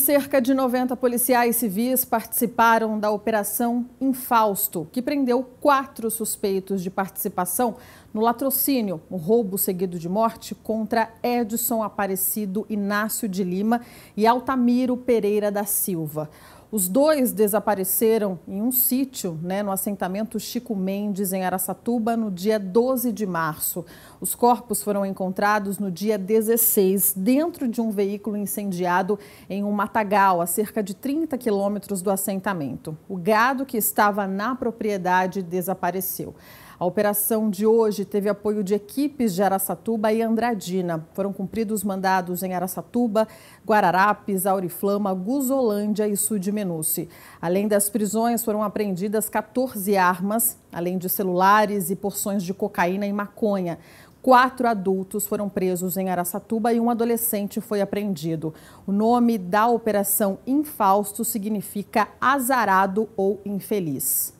Cerca de 90 policiais civis participaram da Operação Infausto, que prendeu quatro suspeitos de participação no latrocínio, o roubo seguido de morte contra Edson Aparecido Inácio de Lima e Altamiro Pereira da Silva. Os dois desapareceram em um sítio, né, no assentamento Chico Mendes, em Araçatuba, no dia 12 de março. Os corpos foram encontrados no dia 16, dentro de um veículo incendiado em um matagal, a cerca de 30 quilômetros do assentamento. O gado que estava na propriedade desapareceu. A operação de hoje teve apoio de equipes de Araçatuba e Andradina. Foram cumpridos mandados em Araçatuba, Guararapes, Auriflama, Guzolândia e Sudimenuce. Além das prisões, foram apreendidas 14 armas, além de celulares e porções de cocaína e maconha. Quatro adultos foram presos em Araçatuba e um adolescente foi apreendido. O nome da operação Infausto significa azarado ou infeliz.